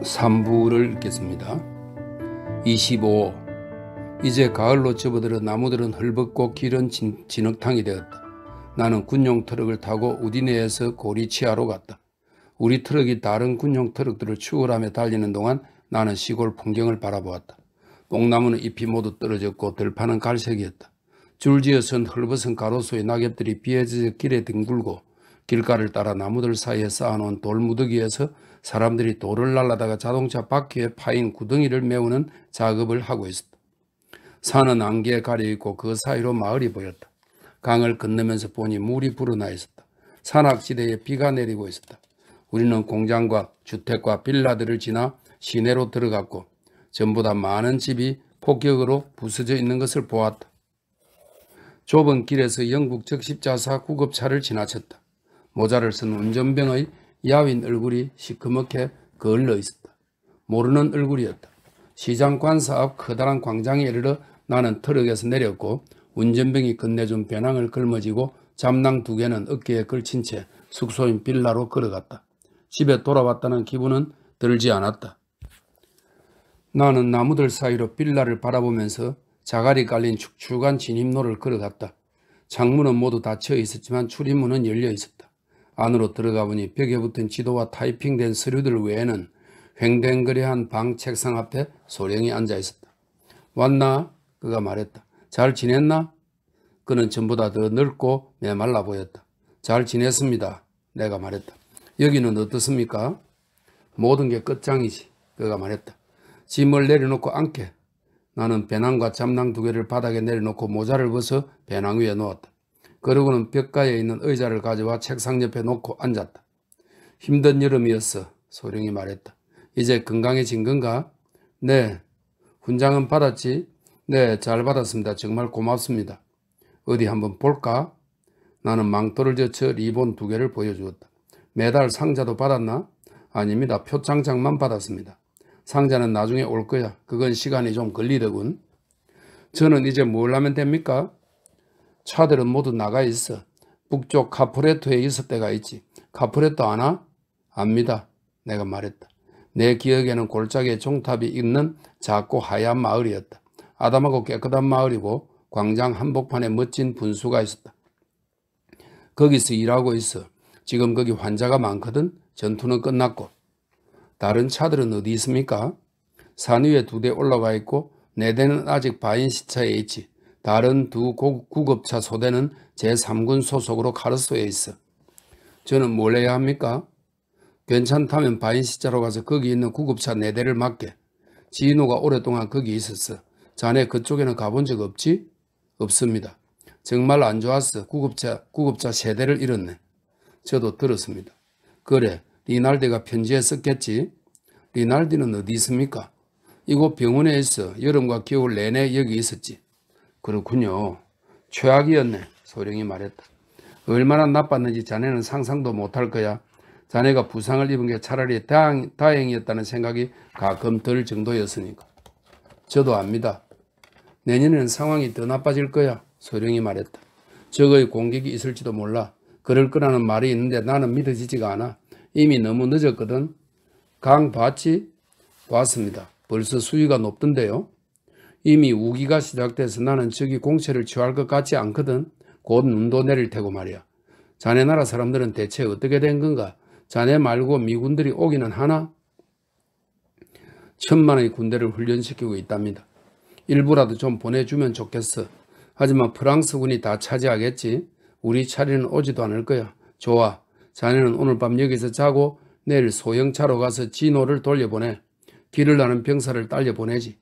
3부를 읽겠습니다. 25. 이제 가을로 접어들어 나무들은 헐벗고 길은 진, 진흙탕이 되었다. 나는 군용 트럭을 타고 우디네에서 고리치아로 갔다. 우리 트럭이 다른 군용 트럭들을 추월하며 달리는 동안 나는 시골 풍경을 바라보았다. 뽕나무는 잎이 모두 떨어졌고 들판은 갈색이었다. 줄지어 선 헐벗은 가로수의 낙엽들이 비어져 길에 뒹굴고 길가를 따라 나무들 사이에 쌓아놓은 돌무더기에서 사람들이 돌을 날라다가 자동차 바퀴에 파인 구덩이를 메우는 작업을 하고 있었다. 산은 안개에 가려 있고 그 사이로 마을이 보였다. 강을 건너면서 보니 물이 불어나 있었다. 산악지대에 비가 내리고 있었다. 우리는 공장과 주택과 빌라들을 지나 시내로 들어갔고 전부 다 많은 집이 폭격으로 부서져 있는 것을 보았다. 좁은 길에서 영국 적십자사 구급차를 지나쳤다. 모자를 쓴 운전병의 야윈 얼굴이 시커멓게 걸을러 있었다. 모르는 얼굴이었다. 시장 관사 앞 커다란 광장에 이르러 나는 트럭에서 내렸고 운전병이 건네준 배낭을 걸머지고 잠낭 두 개는 어깨에 걸친 채 숙소인 빌라로 걸어갔다. 집에 돌아왔다는 기분은 들지 않았다. 나는 나무들 사이로 빌라를 바라보면서 자갈이 깔린 축축한 진입로를 걸어갔다. 창문은 모두 닫혀 있었지만 출입문은 열려 있었다. 안으로 들어가 보니 벽에 붙은 지도와 타이핑된 서류들 외에는 횡댕거리한 방 책상 앞에 소령이 앉아 있었다. 왔나? 그가 말했다. 잘 지냈나? 그는 전보다 더 늙고 메말라 보였다. 잘 지냈습니다. 내가 말했다. 여기는 어떻습니까? 모든 게 끝장이지. 그가 말했다. 짐을 내려놓고 앉게. 나는 배낭과 잠낭 두 개를 바닥에 내려놓고 모자를 벗어 배낭 위에 놓았다. 그러고는 벽가에 있는 의자를 가져와 책상 옆에 놓고 앉았다. 힘든 여름이었어. 소령이 말했다. 이제 건강해진 건가? 네. 훈장은 받았지? 네, 잘 받았습니다. 정말 고맙습니다. 어디 한번 볼까? 나는 망토를 젖혀 리본 두 개를 보여주었다. 메달 상자도 받았나? 아닙니다. 표창장만 받았습니다. 상자는 나중에 올 거야. 그건 시간이 좀 걸리더군. 저는 이제 뭘 하면 됩니까? 차들은 모두 나가 있어. 북쪽 카프레토에 있을 때가 있지. 카프레토 아나? 압니다. 내가 말했다. 내 기억에는 골짜기에 종탑이 있는 작고 하얀 마을이었다. 아담하고 깨끗한 마을이고 광장 한복판에 멋진 분수가 있었다. 거기서 일하고 있어. 지금 거기 환자가 많거든. 전투는 끝났고. 다른 차들은 어디 있습니까? 산 위에 두 대 올라가 있고 네 대는 아직 바인 시차에 있지. 다른 두 구급차 소대는 제3군 소속으로 가로쏘에 있어. 저는 뭘 해야 합니까? 괜찮다면 바인시자로 가서 거기 있는 구급차 4대를 맡게. 지인호가 오랫동안 거기 있었어. 자네 그쪽에는 가본 적 없지? 없습니다. 정말 안 좋았어. 구급차, 구급차 세대를 잃었네. 저도 들었습니다. 그래, 리날드가 편지에 썼겠지? 리날디는 어디 있습니까? 이곳 병원에 있어. 여름과 겨울 내내 여기 있었지. 그렇군요. 최악이었네. 소령이 말했다. 얼마나 나빴는지 자네는 상상도 못할 거야. 자네가 부상을 입은 게 차라리 다행, 다행이었다는 생각이 가끔 들 정도였으니까. 저도 압니다. 내년에는 상황이 더 나빠질 거야. 소령이 말했다. 적의 공격이 있을지도 몰라. 그럴 거라는 말이 있는데 나는 믿어지지가 않아. 이미 너무 늦었거든. 강 밭이 왔습니다. 벌써 수위가 높던데요. 이미 우기가 시작돼서 나는 저기 공채를 취할 것 같지 않거든. 곧 눈도 내릴 테고 말이야. 자네 나라 사람들은 대체 어떻게 된 건가? 자네 말고 미군들이 오기는 하나? 천만의 군대를 훈련시키고 있답니다. 일부라도 좀 보내주면 좋겠어. 하지만 프랑스군이 다 차지하겠지. 우리 차례는 오지도 않을 거야. 좋아. 자네는 오늘 밤 여기서 자고 내일 소형차로 가서 진호를 돌려보내. 길을 나는 병사를 딸려보내지.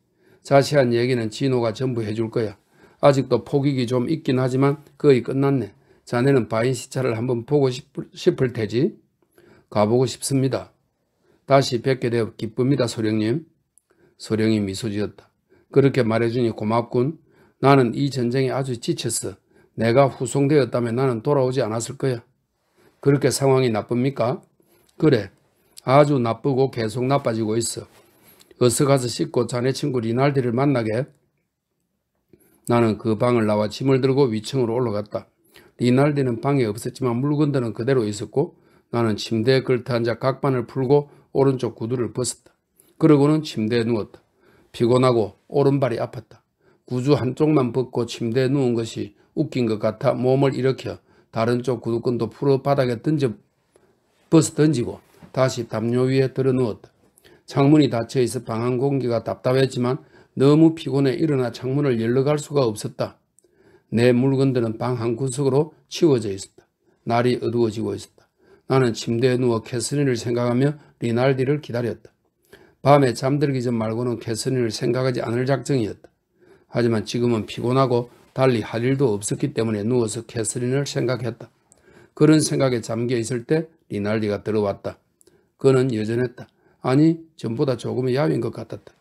자세한 얘기는 진호가 전부 해줄 거야. 아직도 폭익이 좀 있긴 하지만 거의 끝났네. 자네는 바인시차를 한번 보고 싶을 테지? 가보고 싶습니다. 다시 뵙게 되어 기쁩니다, 소령님. 소령이 미소 지었다. 그렇게 말해주니 고맙군. 나는 이 전쟁에 아주 지쳤어. 내가 후송되었다면 나는 돌아오지 않았을 거야. 그렇게 상황이 나쁩니까? 그래. 아주 나쁘고 계속 나빠지고 있어. 어서 그 가서 씻고 자네 친구 리날디를 만나게. 나는 그 방을 나와 짐을 들고 위층으로 올라갔다. 리날디는 방에 없었지만 물건들은 그대로 있었고 나는 침대에 걸터 앉아 각반을 풀고 오른쪽 구두를 벗었다. 그러고는 침대에 누웠다. 피곤하고 오른발이 아팠다. 구두 한쪽만 벗고 침대에 누운 것이 웃긴 것 같아 몸을 일으켜 다른 쪽 구두끈도 풀어 바닥에 던져 벗어 던지고 다시 담요 위에 들어 누웠다. 창문이 닫혀 있어 방 안 공기가 답답했지만 너무 피곤해 일어나 창문을 열러 갈 수가 없었다. 내 물건들은 방 한 구석으로 치워져 있었다. 날이 어두워지고 있었다. 나는 침대에 누워 캐서린을 생각하며 리날디를 기다렸다. 밤에 잠들기 전 말고는 캐서린을 생각하지 않을 작정이었다. 하지만 지금은 피곤하고 달리 할 일도 없었기 때문에 누워서 캐서린을 생각했다. 그런 생각에 잠겨 있을 때 리날디가 들어왔다. 그는 여전했다. 아니 전보다 조금은 야윈 것 같았다.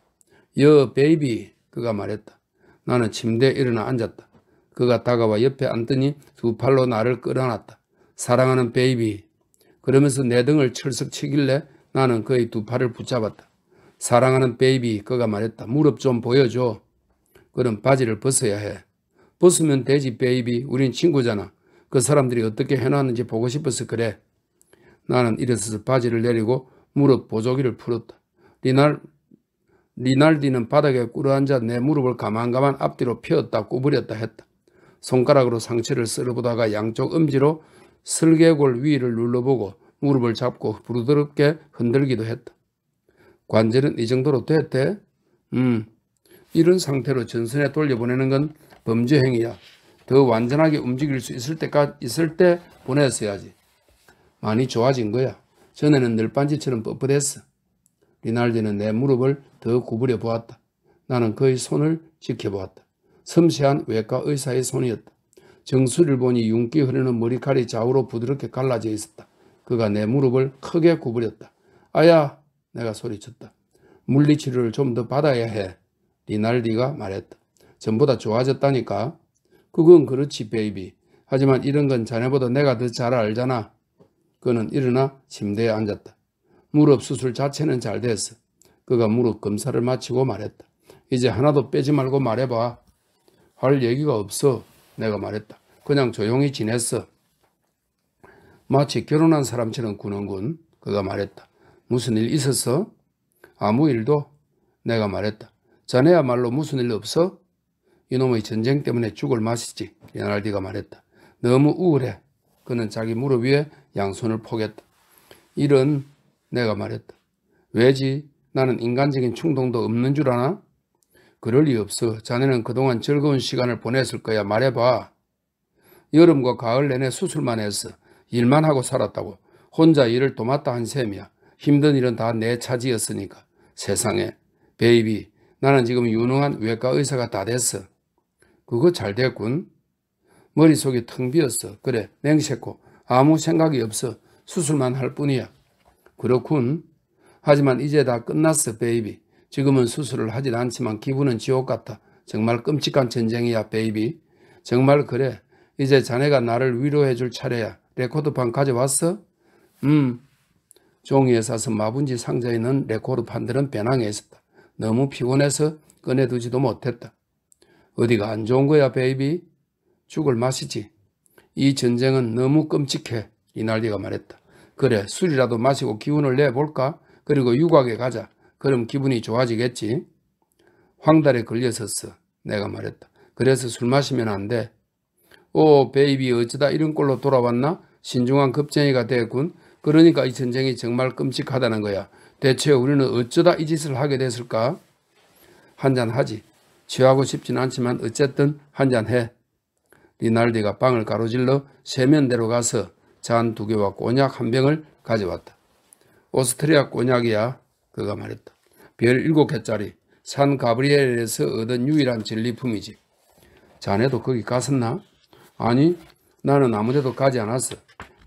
여 베이비 그가 말했다. 나는 침대에 일어나 앉았다. 그가 다가와 옆에 앉더니 두 팔로 나를 끌어안다 사랑하는 베이비 그러면서 내 등을 철석 치길래 나는 그의 두 팔을 붙잡았다. 사랑하는 베이비 그가 말했다. 무릎 좀 보여줘. 그럼 바지를 벗어야 해. 벗으면 되지 베이비 우린 친구잖아. 그 사람들이 어떻게 해놨는지 보고 싶어서 그래. 나는 일어서서 바지를 내리고 무릎 보조기를 풀었다. 리날, 리날디는 바닥에 꿇어앉아 내 무릎을 가만가만 앞뒤로 펴었다 구부렸다 했다. 손가락으로 상체를 쓸어보다가 양쪽 엄지로 슬개골 위를 눌러보고 무릎을 잡고 부드럽게 흔들기도 했다. 관절은 이 정도로 됐대? 음, 이런 상태로 전선에 돌려보내는 건 범죄 행위야. 더 완전하게 움직일 수 있을 때까지 있을 때 보냈어야지. 많이 좋아진 거야. 전에는 늘 반지처럼 뻣뻣했어. 리날디는 내 무릎을 더 구부려 보았다. 나는 그의 손을 지켜보았다. 섬세한 외과 의사의 손이었다. 정수를 보니 윤기 흐르는 머리칼이 좌우로 부드럽게 갈라져 있었다. 그가 내 무릎을 크게 구부렸다. 아야! 내가 소리쳤다. 물리치료를 좀 더 받아야 해. 리날디가 말했다. 전보다 좋아졌다니까. 그건 그렇지, 베이비. 하지만 이런 건 자네보다 내가 더 잘 알잖아. 그는 일어나 침대에 앉았다. 무릎 수술 자체는 잘 됐어. 그가 무릎 검사를 마치고 말했다. 이제 하나도 빼지 말고 말해봐. 할 얘기가 없어. 내가 말했다. 그냥 조용히 지냈어. 마치 결혼한 사람처럼 구는군. 그가 말했다. 무슨 일 있었어? 아무 일도? 내가 말했다. 자네야말로 무슨 일 없어? 이놈의 전쟁 때문에 죽을 맛이지. 레날디가 말했다. 너무 우울해. 그는 자기 무릎 위에 양손을 포겠다. 일은 내가 말했다. 왜지? 나는 인간적인 충동도 없는 줄 아나? 그럴 리 없어. 자네는 그동안 즐거운 시간을 보냈을 거야. 말해봐. 여름과 가을 내내 수술만 했어. 일만 하고 살았다고. 혼자 일을 도맡다 한 셈이야. 힘든 일은 다 내 차지였으니까. 세상에. 베이비, 나는 지금 유능한 외과 의사가 다 됐어. 그거 잘 됐군. 머릿속이 텅 비었어. 그래, 냉새코. 아무 생각이 없어 수술만 할 뿐이야. 그렇군. 하지만 이제 다 끝났어 베이비. 지금은 수술을 하진 않지만 기분은 지옥 같아. 정말 끔찍한 전쟁이야 베이비. 정말 그래. 이제 자네가 나를 위로해 줄 차례야. 레코드판 가져왔어? 음. 종이에 싸서 마분지 상자에 있는 레코드판들은 배낭에 있었다. 너무 피곤해서 꺼내두지도 못했다. 어디가 안 좋은 거야 베이비? 죽을 맛이지. 이 전쟁은 너무 끔찍해. 이날리가 말했다. 그래 술이라도 마시고 기운을 내볼까? 그리고 유곽에 가자. 그럼 기분이 좋아지겠지. 황달에 걸려섰어. 내가 말했다. 그래서 술 마시면 안 돼. 오 베이비 어쩌다 이런 꼴로 돌아왔나? 신중한 급쟁이가 됐군. 그러니까 이 전쟁이 정말 끔찍하다는 거야. 대체 우리는 어쩌다 이 짓을 하게 됐을까? 한잔 하지. 취하고 싶진 않지만 어쨌든 한잔 해. 리날디가 방을 가로질러 세면대로 가서 잔 두 개와 꼬냑 한 병을 가져왔다. 오스트리아 꼬냑이야 그가 말했다. 별 일곱 개짜리 산 가브리엘에서 얻은 유일한 진리품이지. 자네도 거기 갔었나? 아니 나는 아무데도 가지 않았어.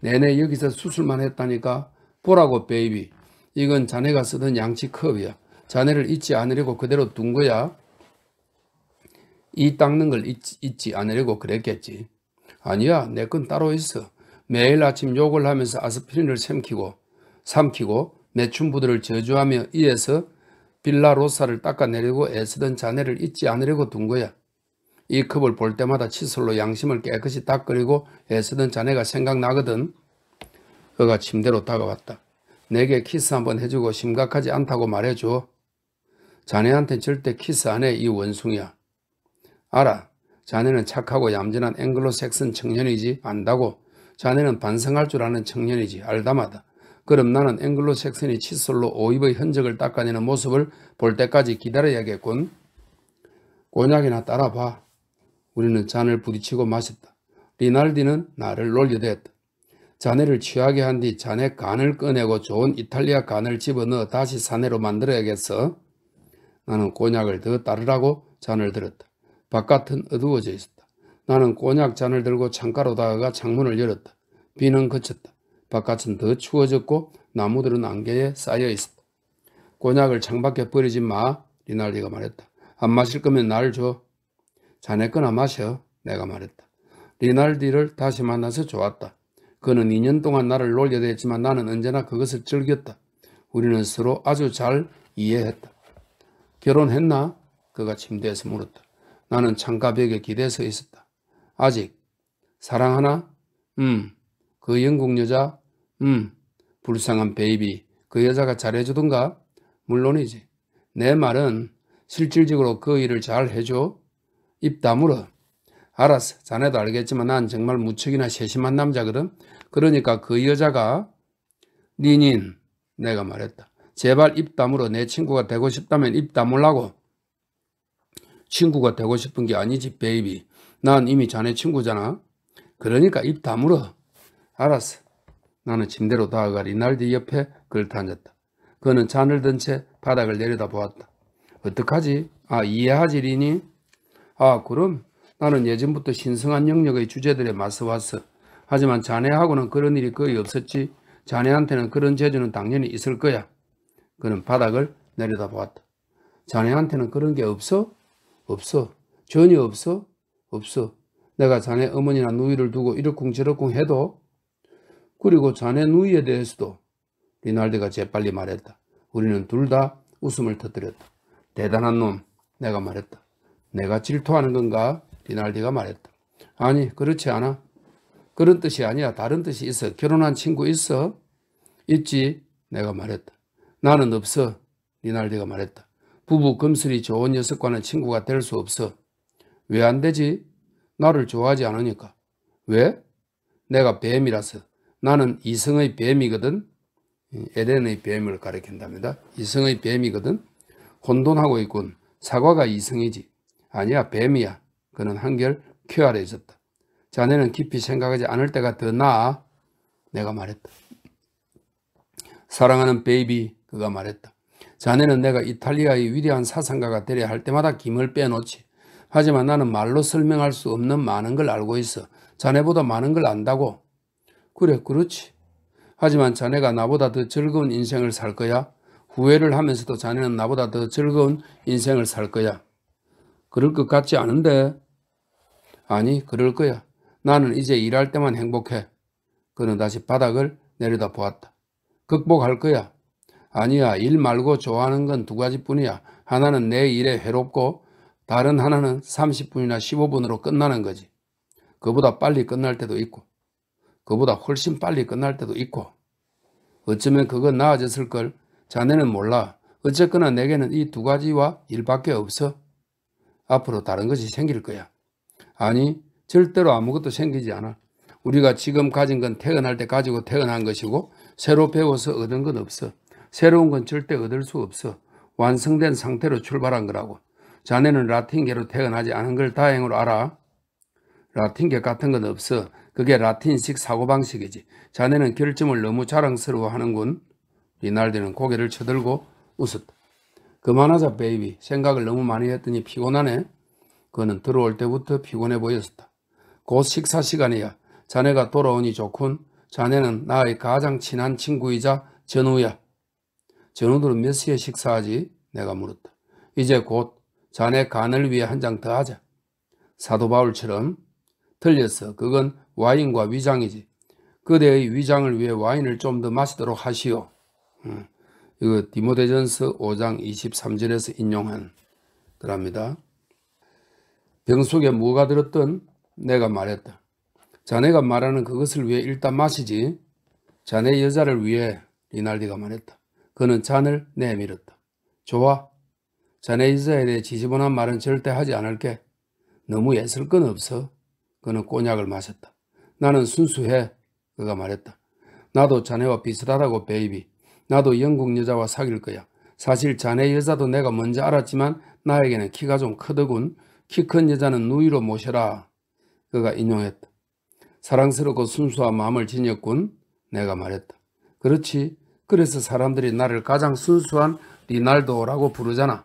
내내 여기서 수술만 했다니까 보라고 베이비 이건 자네가 쓰던 양치 컵이야. 자네를 잊지 않으려고 그대로 둔 거야. 이 닦는 걸 잊, 잊지 않으려고 그랬겠지. 아니야, 내 건 따로 있어. 매일 아침 욕을 하면서 아스피린을 삼키고, 삼키고, 매춘부들을 저주하며 이에서 빌라로사를 닦아내려고 애쓰던 자네를 잊지 않으려고 둔 거야. 이 컵을 볼 때마다 칫솔로 양심을 깨끗이 닦으려고 애쓰던 자네가 생각나거든. 그가 침대로 다가왔다. 내게 키스 한번 해주고 심각하지 않다고 말해줘. 자네한테 절대 키스 안 해, 이 원숭이야. 알아. 자네는 착하고 얌전한 앵글로색슨 청년이지 안다고. 자네는 반성할 줄 아는 청년이지 알다마다. 그럼 나는 앵글로색슨이 칫솔로 오입의 흔적을 닦아내는 모습을 볼 때까지 기다려야겠군. 곤약이나 따라봐. 우리는 잔을 부딪히고 마셨다. 리날디는 나를 놀려댔다. 자네를 취하게 한 뒤 자네 간을 꺼내고 좋은 이탈리아 간을 집어넣어 다시 사내로 만들어야겠어. 나는 곤약을 더 따르라고 잔을 들었다. 바깥은 어두워져 있었다. 나는 꼬냑 잔을 들고 창가로 다가가 창문을 열었다. 비는 그쳤다. 바깥은 더 추워졌고 나무들은 안개에 쌓여 있었다. 꼬냑을 창밖에 버리지 마. 리날리가 말했다. 안 마실 거면 날 줘. 자네 거나 마셔. 내가 말했다. 리날디를 다시 만나서 좋았다. 그는 2년 동안 나를 놀려댔지만 나는 언제나 그것을 즐겼다. 우리는 서로 아주 잘 이해했다. 결혼했나? 그가 침대에서 물었다. 나는 창가벽에 기대서 있었다. 아직 사랑하나? 음, 그 영국 여자? 음, 불쌍한 베이비. 그 여자가 잘해주던가? 물론이지. 내 말은 실질적으로 그 일을 잘 해줘. 입 다물어. 알았어. 자네도 알겠지만 난 정말 무척이나 세심한 남자거든. 그러니까 그 여자가 니닌 내가 말했다. 제발 입 다물어 내 친구가 되고 싶다면 입 다물라고. 친구가 되고 싶은 게 아니지 베이비 난 이미 자네 친구잖아 그러니까 입 다물어 알았어 나는 침대로 다가가 리날디 옆에 걸터 앉았다 그는 잔을 든 채 바닥을 내려다 보았다 어떡하지? 아 이해하지 리니? 아 그럼 나는 예전부터 신성한 영역의 주제들에 맞서왔어 하지만 자네하고는 그런 일이 거의 없었지 자네한테는 그런 재주는 당연히 있을 거야 그는 바닥을 내려다 보았다 자네한테는 그런 게 없어? 없어. 전혀 없어? 없어. 내가 자네 어머니나 누이를 두고 이러쿵저러쿵 해도 그리고 자네 누이에 대해서도 리날드가 재빨리 말했다. 우리는 둘 다 웃음을 터뜨렸다. 대단한 놈 내가 말했다. 내가 질투하는 건가? 리날디가 말했다. 아니 그렇지 않아. 그런 뜻이 아니야. 다른 뜻이 있어. 결혼한 친구 있어? 있지? 내가 말했다. 나는 없어. 리날디가 말했다. 부부 금슬이 좋은 녀석과는 친구가 될 수 없어. 왜 안 되지? 나를 좋아하지 않으니까. 왜? 내가 뱀이라서. 나는 이성의 뱀이거든. 에덴의 뱀을 가리킨답니다. 이성의 뱀이거든. 혼돈하고 있군. 사과가 이성이지. 아니야 뱀이야. 그는 한결 쾌활해졌다. 자네는 깊이 생각하지 않을 때가 더 나아. 내가 말했다. 사랑하는 베이비 그가 말했다. 자네는 내가 이탈리아의 위대한 사상가가 되려 할 때마다 김을 빼놓지. 하지만 나는 말로 설명할 수 없는 많은 걸 알고 있어. 자네보다 많은 걸 안다고. 그래, 그렇지. 하지만 자네가 나보다 더 즐거운 인생을 살 거야. 후회를 하면서도 자네는 나보다 더 즐거운 인생을 살 거야. 그럴 것 같지 않은데? 아니, 그럴 거야. 나는 이제 일할 때만 행복해. 그는 다시 바닥을 내려다 보았다. 극복할 거야. 아니야. 일 말고 좋아하는 건 두 가지뿐이야. 하나는 내 일에 해롭고 다른 하나는 30분이나 15분으로 끝나는 거지. 그보다 빨리 끝날 때도 있고 그보다 훨씬 빨리 끝날 때도 있고 어쩌면 그건 나아졌을 걸 자네는 몰라. 어쨌거나 내게는 이 두 가지와 일밖에 없어. 앞으로 다른 것이 생길 거야. 아니 절대로 아무것도 생기지 않아. 우리가 지금 가진 건 퇴근할 때 가지고 퇴근한 것이고 새로 배워서 얻은 건 없어. 새로운 건 절대 얻을 수 없어. 완성된 상태로 출발한 거라고. 자네는 라틴계로 태어나지 않은 걸 다행으로 알아. 라틴계 같은 건 없어. 그게 라틴식 사고방식이지. 자네는 결점을 너무 자랑스러워하는군. 리날드는 고개를 쳐들고 웃었다. 그만하자 베이비. 생각을 너무 많이 했더니 피곤하네. 그는 들어올 때부터 피곤해 보였었다. 곧 식사 시간이야. 자네가 돌아오니 좋군. 자네는 나의 가장 친한 친구이자 전우야. 전우들은 몇 시에 식사하지? 내가 물었다. 이제 곧 자네 간을 위해 한 장 더 하자. 사도 바울처럼 틀렸어 그건 와인과 위장이지. 그대의 위장을 위해 와인을 좀 더 마시도록 하시오. 음, 이거 디모데전서 5장 23절에서 인용한 그랍니다. 병 속에 뭐가 들었던 내가 말했다. 자네가 말하는 그것을 위해 일단 마시지. 자네 여자를 위해 리날디가 말했다. 그는 잔을 내밀었다. 좋아. 자네 인사에 대해 지지분한 말은 절대 하지 않을게. 너무 애쓸 건 없어. 그는 꼬냑을 마셨다. 나는 순수해. 그가 말했다. 나도 자네와 비슷하다고 베이비. 나도 영국 여자와 사귈 거야. 사실 자네 여자도 내가 먼저 알았지만 나에게는 키가 좀 크더군. 키 큰 여자는 누이로 모셔라. 그가 인용했다. 사랑스럽고 순수한 마음을 지녔군. 내가 말했다. 그렇지. 그래서 사람들이 나를 가장 순수한 리날도라고 부르잖아.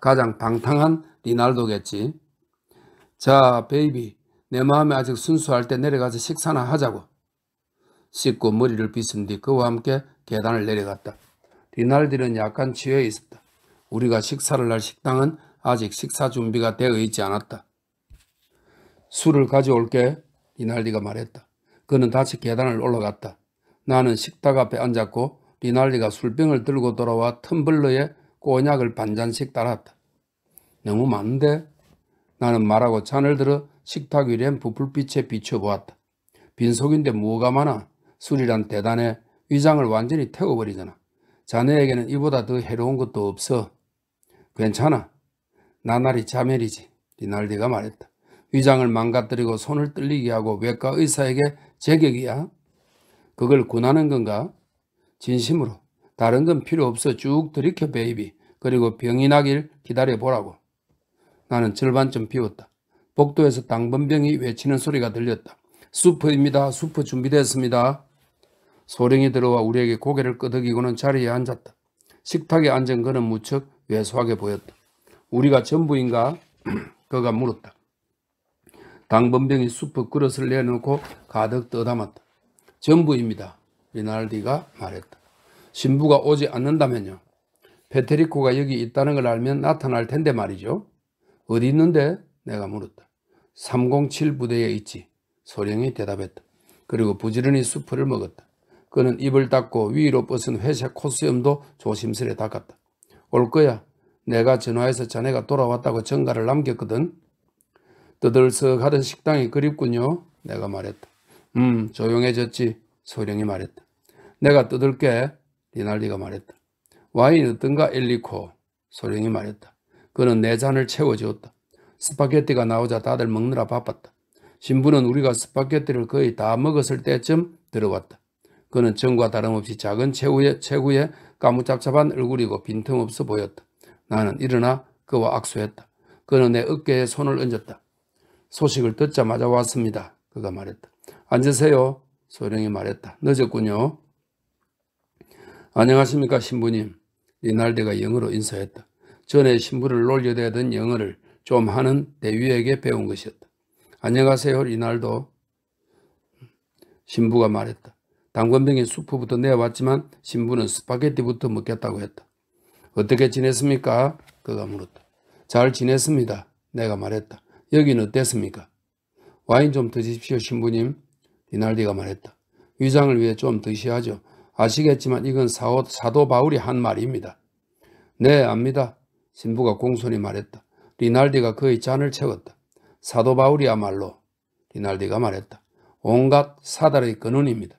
가장 방탕한 리날도겠지. 자, 베이비. 내마음에 아직 순수할 때 내려가서 식사나 하자고. 씻고 머리를 빗은 뒤 그와 함께 계단을 내려갔다. 리날디는 약간 취해 있었다. 우리가 식사를 할 식당은 아직 식사 준비가 되어 있지 않았다. 술을 가져올게. 리날디가 말했다. 그는 다시 계단을 올라갔다. 나는 식탁 앞에 앉았고 리날리가 술병을 들고 돌아와 텀블러에 꼬냑을 반잔씩 따랐다. 너무 많은데? 나는 말하고 잔을 들어 식탁 위엔 부풀빛에 비춰보았다. 빈속인데 뭐가 많아? 술이란 대단해. 위장을 완전히 태워버리잖아. 자네에게는 이보다 더 해로운 것도 없어. 괜찮아. 나날이 자멸이지. 리날디가 말했다. 위장을 망가뜨리고 손을 떨리게 하고 외과 의사에게 제격이야. 그걸 구하는 건가? 진심으로. 다른 건 필요 없어 쭉 들이켜 베이비. 그리고 병이 나길 기다려보라고. 나는 절반쯤 비웠다. 복도에서 당번병이 외치는 소리가 들렸다. 수퍼입니다수퍼 준비됐습니다. 소령이 들어와 우리에게 고개를 끄덕이고는 자리에 앉았다. 식탁에 앉은 그는 무척 왜소하게 보였다. 우리가 전부인가? 그가 물었다. 당번병이 수퍼 그릇을 내놓고 가득 떠담았다. 전부입니다. 리날디가 말했다. 신부가 오지 않는다면요. 페테리코가 여기 있다는 걸 알면 나타날 텐데 말이죠. 어디 있는데? 내가 물었다. 307 부대에 있지. 소령이 대답했다. 그리고 부지런히 수프를 먹었다. 그는 입을 닦고 위로 벗은 회색 코수염도 조심스레 닦았다. 올 거야. 내가 전화해서 자네가 돌아왔다고 전가를 남겼거든. 떠들썩하던 식당이 그립군요. 내가 말했다. 음 조용해졌지 소령이 말했다. 내가 떠들게 리날리가 말했다. 와인 어떤가 엘리코 소령이 말했다. 그는 내 잔을 채워주었다. 스파게티가 나오자 다들 먹느라 바빴다. 신부는 우리가 스파게티를 거의 다 먹었을 때쯤 들어왔다. 그는 전과 다름없이 작은 체구의, 체구의 까무잡잡한 얼굴이고 빈틈없어 보였다. 나는 일어나 그와 악수했다. 그는 내 어깨에 손을 얹었다. 소식을 듣자마자 왔습니다. 그가 말했다. 앉으세요. 소령이 말했다. 늦었군요. 안녕하십니까 신부님. 리날드가 영어로 인사했다. 전에 신부를 놀려대던 영어를 좀 하는 대위에게 배운 것이었다. 안녕하세요 리날도. 신부가 말했다. 당권병인 수프부터 내왔지만 신부는 스파게티부터 먹겠다고 했다. 어떻게 지냈습니까? 그가 물었다. 잘 지냈습니다. 내가 말했다. 여기 어땠습니까? 와인 좀 드십시오 신부님. 리날디가 말했다. 위장을 위해 좀 드시하죠. 아시겠지만 이건 사오, 사도 바울이 한 말입니다. 네, 압니다. 신부가 공손히 말했다. 리날디가 그의 잔을 채웠다. 사도 바울이야말로 리날디가 말했다. 온갖 사다리 근원입니다.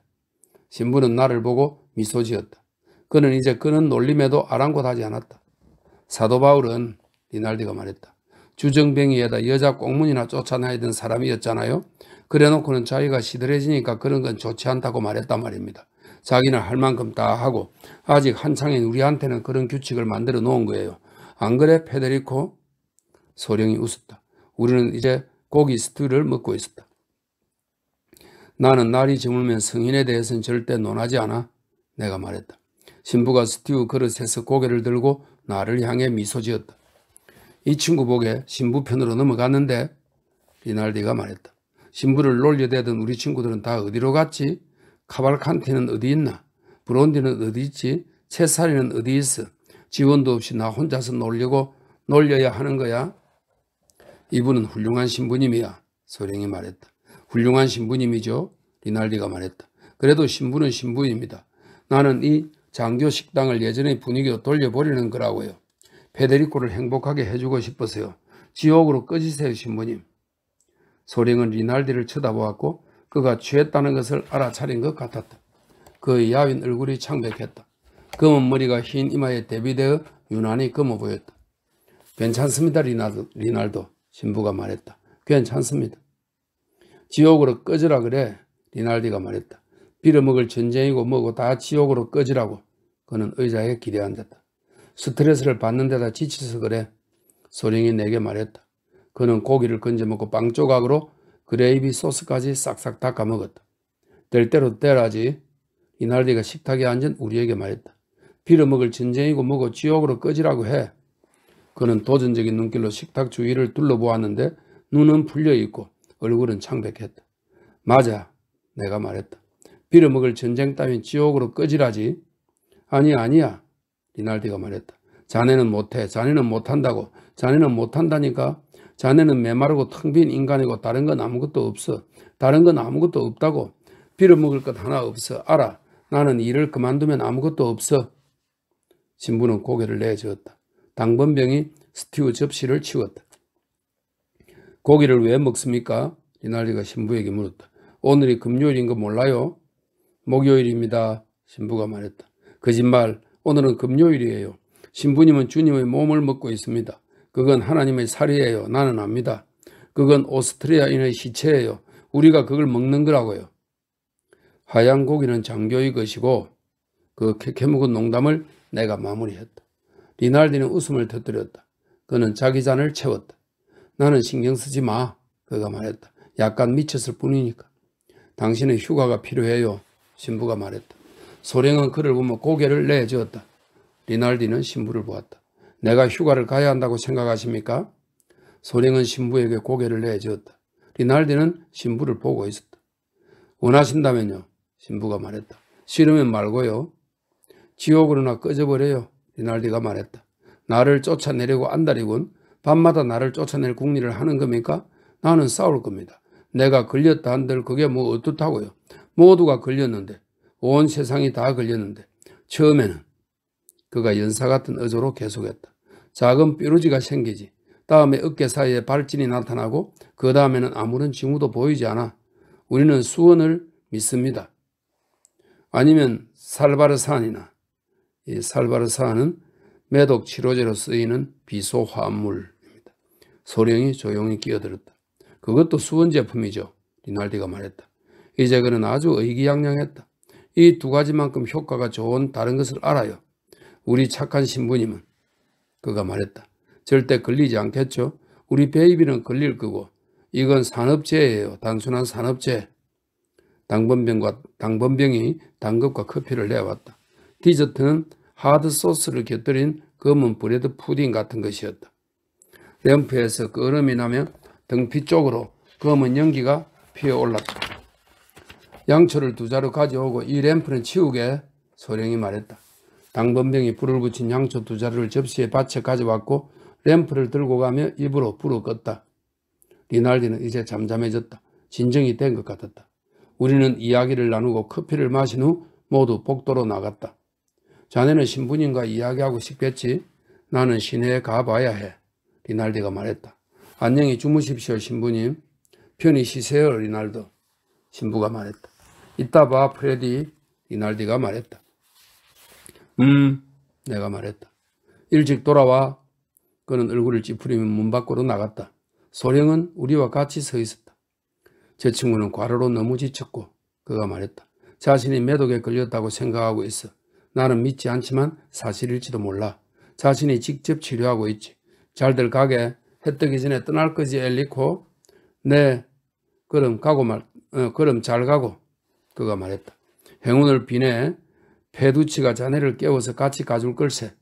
신부는 나를 보고 미소 지었다. 그는 이제 그는 놀림에도 아랑곳하지 않았다. 사도 바울은 리날디가 말했다. 주정뱅이에다 여자 꽁무니나 쫓아내던 사람이었잖아요. 그래놓고는 자기가 시들해지니까 그런 건 좋지 않다고 말했단 말입니다. 자기는 할 만큼 다 하고 아직 한창인 우리한테는 그런 규칙을 만들어 놓은 거예요. 안 그래 페데리코? 소령이 웃었다. 우리는 이제 고기 스튜를 먹고 있었다. 나는 날이 저물면 성인에 대해서는 절대 논하지 않아. 내가 말했다. 신부가 스튜 그릇에서 고개를 들고 나를 향해 미소 지었다. 이 친구 보게 신부 편으로 넘어갔는데 리날디가 말했다. 신부를 놀려대던 우리 친구들은 다 어디로 갔지? 카발칸티는 어디 있나? 브론디는 어디 있지? 채살리는 어디 있어? 지원도 없이 나 혼자서 놀려고 놀려야 하는 거야? 이분은 훌륭한 신부님이야. 소령이 말했다. 훌륭한 신부님이죠. 리날디가 말했다. 그래도 신부는 신부입니다. 나는 이 장교 식당을 예전의 분위기로 돌려버리는 거라고요. 페데리코를 행복하게 해주고 싶으세요 지옥으로 꺼지세요 신부님. 소령은 리날디를 쳐다보았고 그가 취했다는 것을 알아차린 것 같았다. 그의 야윈 얼굴이 창백했다. 검은 머리가 흰 이마에 대비되어 유난히 검어 보였다. 괜찮습니다 리날도, 리날도 신부가 말했다. 괜찮습니다. 지옥으로 꺼지라 그래 리날디가 말했다. 빌어먹을 전쟁이고 뭐고 다 지옥으로 꺼지라고 그는 의자에 기대앉았다. 스트레스를 받는 데다 지쳐서 그래. 소령이 내게 말했다. 그는 고기를 건져 먹고 빵 조각으로 그레이비 소스까지 싹싹 닦아 먹었다. 될 대로 때라지. 이날디가 식탁에 앉은 우리에게 말했다. 빌어먹을 전쟁이고 뭐고 지옥으로 꺼지라고 해. 그는 도전적인 눈길로 식탁 주위를 둘러보았는데 눈은 풀려있고 얼굴은 창백했다. 맞아. 내가 말했다. 빌어먹을 전쟁 따윈 지옥으로 꺼지라지. 아니 아니야. 리날디가 말했다. 자네는 못해. 자네는 못한다고. 자네는 못한다니까. 자네는 메마르고 텅 빈 인간이고 다른 건 아무것도 없어. 다른 건 아무것도 없다고. 빌어먹을 것 하나 없어. 알아. 나는 일을 그만두면 아무것도 없어. 신부는 고개를 내저었다. 당번병이 스튜 접시를 치웠다. 고기를 왜 먹습니까? 리날디가 신부에게 물었다. 오늘이 금요일인 거 몰라요? 목요일입니다. 신부가 말했다. 거짓말. 오늘은 금요일이에요. 신부님은 주님의 몸을 먹고 있습니다. 그건 하나님의 살이에요. 나는 압니다. 그건 오스트리아인의 시체예요. 우리가 그걸 먹는 거라고요. 하얀 고기는 장교의 것이고 그 캐묵은 농담을 내가 마무리했다. 리날디는 웃음을 터뜨렸다. 그는 자기 잔을 채웠다. 나는 신경 쓰지 마. 그가 말했다. 약간 미쳤을 뿐이니까. 당신의 휴가가 필요해요. 신부가 말했다. 소령은 그를 보며 고개를 내어주었다 리날디는 신부를 보았다. 내가 휴가를 가야 한다고 생각하십니까? 소령은 신부에게 고개를 내어주었다 리날디는 신부를 보고 있었다. 원하신다면요. 신부가 말했다. 싫으면 말고요. 지옥으로나 꺼져버려요. 리날디가 말했다. 나를 쫓아내려고 안달이군. 밤마다 나를 쫓아낼 궁리를 하는 겁니까? 나는 싸울 겁니다. 내가 걸렸다 한들 그게 뭐 어떻다고요. 모두가 걸렸는데 온 세상이 다 걸렸는데 처음에는 그가 연사 같은 어조로 계속했다. 작은 뾰루지가 생기지. 다음에 어깨 사이에 발진이 나타나고 그 다음에는 아무런 징후도 보이지 않아. 우리는 수원을 믿습니다. 아니면 살바르산이나 이 살바르산은 매독 치료제로 쓰이는 비소화합물입니다. 소령이 조용히 끼어들었다. 그것도 수원 제품이죠. 리날디가 말했다. 이제 그는 아주 의기양양했다. 이두 가지만큼 효과가 좋은 다른 것을 알아요. 우리 착한 신부님은 그가 말했다. 절대 걸리지 않겠죠. 우리 베이비는 걸릴 거고 이건 산업재해예요. 단순한 산업재해. 당번병과 당번병이 당급과 커피를 내왔다. 디저트는 하드 소스를 곁들인 검은 브레드 푸딩 같은 것이었다. 램프에서 그 얼음이 나면 등피 쪽으로 검은 연기가 피어올랐다. 양초를 두 자루 가져오고 이 램프는 치우게 소령이 말했다. 당번병이 불을 붙인 양초 두 자루를 접시에 받쳐 가져왔고 램프를 들고 가며 입으로 불을 껐다. 리날디는 이제 잠잠해졌다. 진정이 된 것 같았다. 우리는 이야기를 나누고 커피를 마신 후 모두 복도로 나갔다. 자네는 신부님과 이야기하고 싶겠지? 나는 시내에 가봐야 해. 리날디가 말했다. 안녕히 주무십시오, 신부님. 편히 쉬세요, 리날도. 신부가 말했다. 이따 봐 프레디 이날디가 말했다. 음 내가 말했다. 일찍 돌아와. 그는 얼굴을 찌푸리며 문 밖으로 나갔다. 소령은 우리와 같이 서 있었다. 제 친구는 과로로 너무 지쳤고 그가 말했다. 자신이 매독에 걸렸다고 생각하고 있어. 나는 믿지 않지만 사실일지도 몰라. 자신이 직접 치료하고 있지. 잘들 가게 해 뜨기 전에 떠날 거지 엘리코? 네. 그럼 가고 말, 어, 그럼 잘 가고. 그가 말했다. 행운을 비네 페두치가 자네를 깨워서 같이 가줄 걸세.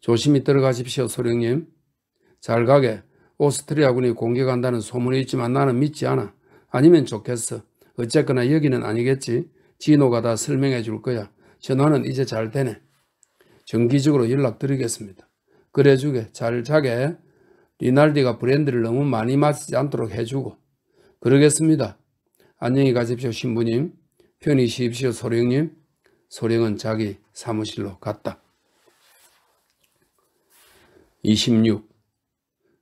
조심히 들어가십시오 소령님. 잘 가게 오스트리아군이 공격한다는 소문이 있지만 나는 믿지 않아. 아니면 좋겠어. 어쨌거나 여기는 아니겠지. 진호가 다 설명해 줄 거야. 전화는 이제 잘 되네. 정기적으로 연락드리겠습니다. 그래 주게 잘 자게 리날디가 브랜드를 너무 많이 마시지 않도록 해주고 그러겠습니다. 안녕히 가십시오 신부님, 편히 쉬십시오 소령님, 소령은 자기 사무실로 갔다. 26.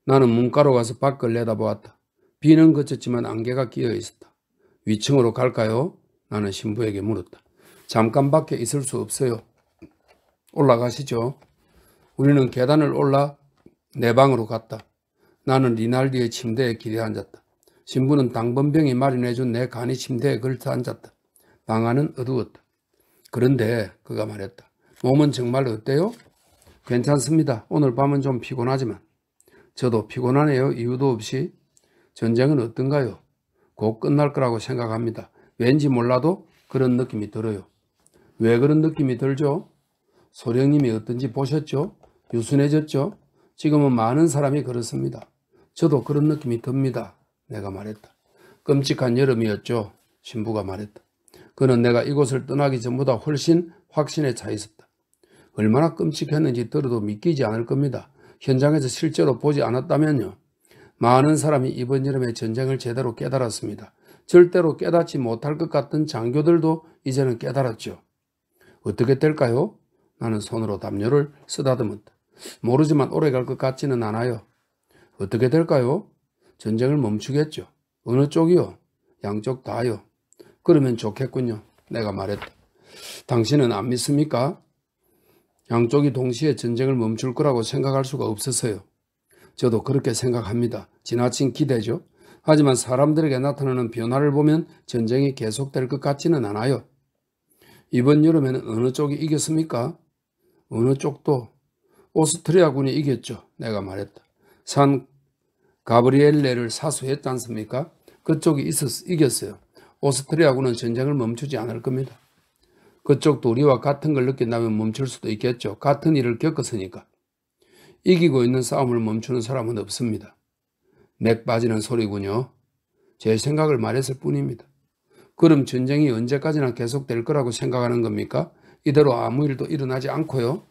나는 문가로 가서 밖을 내다보았다. 비는 그쳤지만 안개가 끼어 있었다. 위층으로 갈까요? 나는 신부에게 물었다. 잠깐 밖에 있을 수 없어요. 올라가시죠. 우리는 계단을 올라 내 방으로 갔다. 나는 리날디의 침대에 기대 앉았다. 신부는 당번병이 마련해준 내 간이 침대에 걸쳐 앉았다. 방 안은 어두웠다. 그런데 그가 말했다. 몸은 정말 어때요? 괜찮습니다. 오늘 밤은 좀 피곤하지만. 저도 피곤하네요. 이유도 없이. 전쟁은 어떤가요? 곧 끝날 거라고 생각합니다. 왠지 몰라도 그런 느낌이 들어요. 왜 그런 느낌이 들죠? 소령님이 어떤지 보셨죠? 유순해졌죠? 지금은 많은 사람이 그렇습니다. 저도 그런 느낌이 듭니다. 내가 말했다. 끔찍한 여름이었죠. 신부가 말했다. 그는 내가 이곳을 떠나기 전보다 훨씬 확신에 차 있었다. 얼마나 끔찍했는지 들어도 믿기지 않을 겁니다. 현장에서 실제로 보지 않았다면요. 많은 사람이 이번 여름에 전쟁을 제대로 깨달았습니다. 절대로 깨닫지 못할 것 같은 장교들도 이제는 깨달았죠. 어떻게 될까요? 나는 손으로 담요를 쓰다듬었다. 모르지만 오래 갈 것 같지는 않아요. 어떻게 될까요? 전쟁을 멈추겠죠. 어느 쪽이요? 양쪽 다요. 그러면 좋겠군요. 내가 말했다. 당신은 안 믿습니까? 양쪽이 동시에 전쟁을 멈출 거라고 생각할 수가 없어서요. 저도 그렇게 생각합니다. 지나친 기대죠. 하지만 사람들에게 나타나는 변화를 보면 전쟁이 계속될 것 같지는 않아요. 이번 여름에는 어느 쪽이 이겼습니까? 어느 쪽도 오스트리아군이 이겼죠. 내가 말했다. 산 가브리엘레를 사수했지 않습니까? 그쪽이 있었, 이겼어요. 오스트리아군은 전쟁을 멈추지 않을 겁니다. 그쪽도 우리와 같은 걸 느낀다면 멈출 수도 있겠죠. 같은 일을 겪었으니까. 이기고 있는 싸움을 멈추는 사람은 없습니다. 맥 빠지는 소리군요. 제 생각을 말했을 뿐입니다. 그럼 전쟁이 언제까지나 계속될 거라고 생각하는 겁니까? 이대로 아무 일도 일어나지 않고요?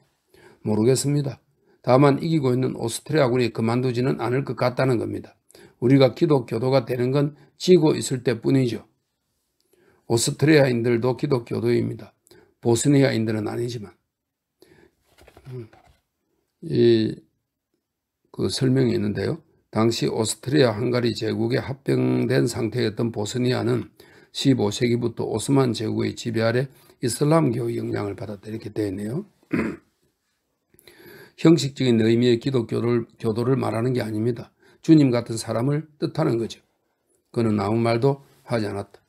모르겠습니다. 다만 이기고 있는 오스트리아군이 그만두지는 않을 것 같다는 겁니다. 우리가 기독교도가 되는 건 지고 있을 때뿐이죠. 오스트리아인들도 기독교도입니다. 보스니아인들은 아니지만 음. 이그 설명이 있는데요. 당시 오스트리아 헝가리 제국에 합병된 상태였던 보스니아는 15세기부터 오스만 제국의 지배 아래 이슬람교 영향을 받았다 이렇게 되어 있네요. 형식적인 의미의 기독교를 교도를 말하는 게 아닙니다. 주님 같은 사람을 뜻하는 거죠. 그는 아무 말도 하지 않았다.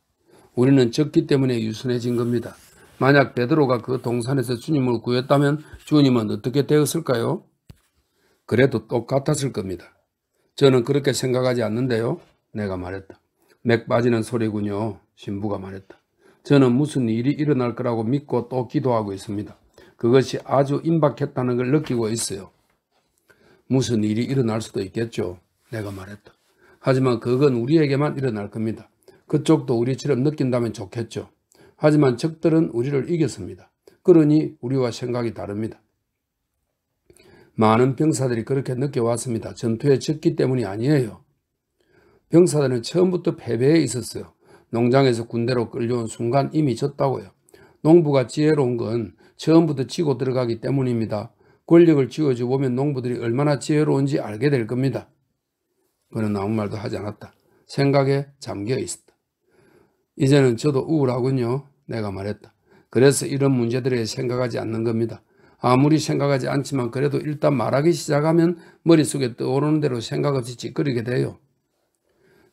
우리는 적기 때문에 유순해진 겁니다. 만약 베드로가 그 동산에서 주님을 구했다면 주님은 어떻게 되었을까요? 그래도 똑같았을 겁니다. 저는 그렇게 생각하지 않는데요. 내가 말했다. 맥 빠지는 소리군요. 신부가 말했다. 저는 무슨 일이 일어날 거라고 믿고 또 기도하고 있습니다. 그것이 아주 임박했다는 걸 느끼고 있어요. 무슨 일이 일어날 수도 있겠죠. 내가 말했다. 하지만 그건 우리에게만 일어날 겁니다. 그쪽도 우리처럼 느낀다면 좋겠죠. 하지만 적들은 우리를 이겼습니다. 그러니 우리와 생각이 다릅니다. 많은 병사들이 그렇게 느껴왔습니다. 전투에 졌기 때문이 아니에요. 병사들은 처음부터 패배에 있었어요. 농장에서 군대로 끌려온 순간 이미 졌다고요. 농부가 지혜로운 건 처음부터 치고 들어가기 때문입니다. 권력을 쥐어줘 보면 농부들이 얼마나 지혜로운지 알게 될 겁니다. 그는 아무 말도 하지 않았다. 생각에 잠겨 있었다. 이제는 저도 우울하군요. 내가 말했다. 그래서 이런 문제들에 생각하지 않는 겁니다. 아무리 생각하지 않지만 그래도 일단 말하기 시작하면 머릿속에 떠오르는 대로 생각 없이 찌그리게 돼요.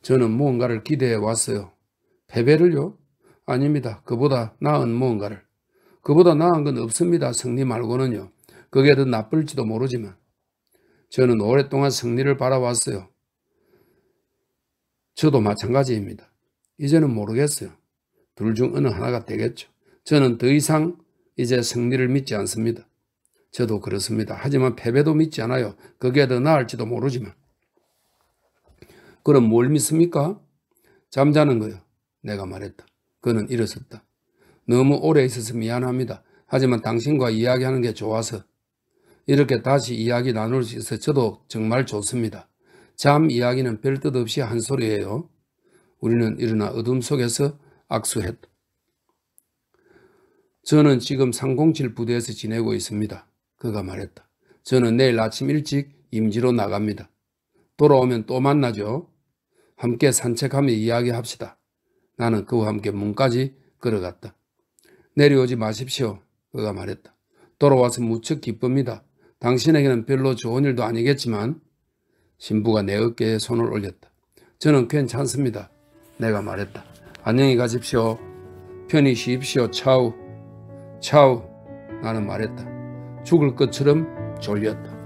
저는 무언가를 기대해 왔어요. 패배를요? 아닙니다. 그보다 나은 무언가를. 그보다 나은 건 없습니다. 승리 말고는요. 그게 더 나쁠지도 모르지만 저는 오랫동안 승리를 바라왔어요. 저도 마찬가지입니다. 이제는 모르겠어요. 둘 중 어느 하나가 되겠죠. 저는 더 이상 이제 승리를 믿지 않습니다. 저도 그렇습니다. 하지만 패배도 믿지 않아요. 그게 더 나을지도 모르지만. 그럼 뭘 믿습니까? 잠자는 거요. 내가 말했다. 그는 일어섰다. 너무 오래 있어서 미안합니다. 하지만 당신과 이야기하는 게 좋아서 이렇게 다시 이야기 나눌 수 있어 저도 정말 좋습니다. 잠 이야기는 별 뜻 없이 한 소리예요. 우리는 일어나 어둠 속에서 악수했다. 저는 지금 307 부대에서 지내고 있습니다. 그가 말했다. 저는 내일 아침 일찍 임지로 나갑니다. 돌아오면 또 만나죠. 함께 산책하며 이야기합시다. 나는 그와 함께 문까지 걸어갔다. 내려오지 마십시오. 그가 말했다. 돌아와서 무척 기쁩니다. 당신에게는 별로 좋은 일도 아니겠지만 신부가 내 어깨에 손을 올렸다. 저는 괜찮습니다. 내가 말했다. 안녕히 가십시오. 편히 쉬십시오. 차우. 차우. 나는 말했다. 죽을 것처럼 졸렸다.